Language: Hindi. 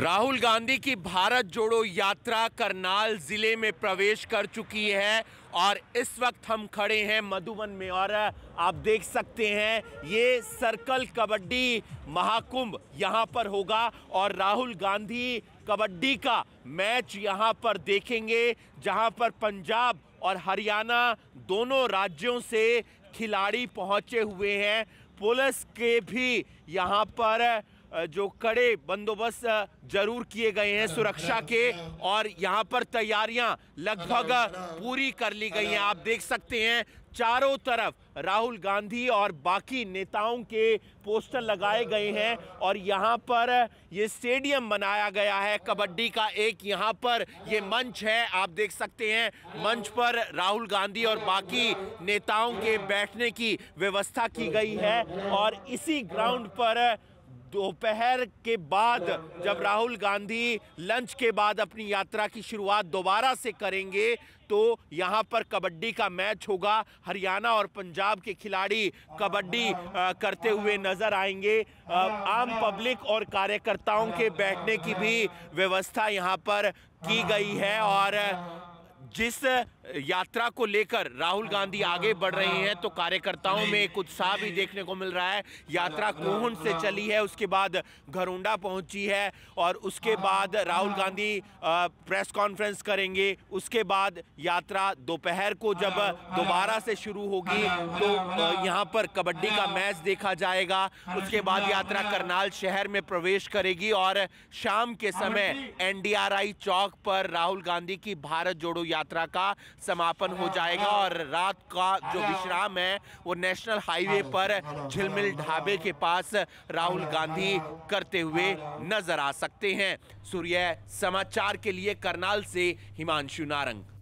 राहुल गांधी की भारत जोड़ो यात्रा करनाल जिले में प्रवेश कर चुकी है और इस वक्त हम खड़े हैं मधुबन में और आप देख सकते हैं ये सर्कल कबड्डी महाकुंभ यहाँ पर होगा और राहुल गांधी कबड्डी का मैच यहाँ पर देखेंगे जहाँ पर पंजाब और हरियाणा दोनों राज्यों से खिलाड़ी पहुँचे हुए हैं पुलिस के भी यहाँ पर जो कड़े बंदोबस्त जरूर किए गए हैं सुरक्षा के और यहाँ पर तैयारियां लगभग पूरी कर ली गई हैं आप देख सकते हैं चारों तरफ राहुल गांधी और बाकी नेताओं के पोस्टर लगाए गए हैं और यहाँ पर ये स्टेडियम बनाया गया है कबड्डी का एक यहाँ पर ये मंच है आप देख सकते हैं मंच पर राहुल गांधी और बाकी नेताओं के बैठने की व्यवस्था की गई है और इसी ग्राउंड पर दोपहर के बाद जब राहुल गांधी लंच के बाद अपनी यात्रा की शुरुआत दोबारा से करेंगे तो यहाँ पर कबड्डी का मैच होगा हरियाणा और पंजाब के खिलाड़ी कबड्डी करते हुए नजर आएंगे आम पब्लिक और कार्यकर्ताओं के बैठने की भी व्यवस्था यहाँ पर की गई है और जिस यात्रा को लेकर राहुल गांधी आगे बढ़ रहे हैं तो कार्यकर्ताओं में एक उत्साह भी देखने को मिल रहा है यात्रा कोहन से चली है उसके बाद घरोंडा पहुंची है और उसके हाँ। बाद राहुल हाँ। गांधी प्रेस कॉन्फ्रेंस करेंगे उसके बाद यात्रा दोपहर को जब हाँ। दोबारा से शुरू होगी तो यहाँ पर कबड्डी का मैच देखा जाएगा उसके बाद यात्रा करनाल शहर में प्रवेश करेगी और शाम के समय एन चौक पर राहुल गांधी की भारत जोड़ो यात्रा यात्रा का समापन हो जाएगा और रात का जो विश्राम है वो नेशनल हाईवे हाँ, पर हाँ, हाँ। झिलमिल ढाबे के पास राहुल गांधी करते हुए नजर आ सकते हैं सूर्य समाचार के लिए करनाल से हिमांशु नारंग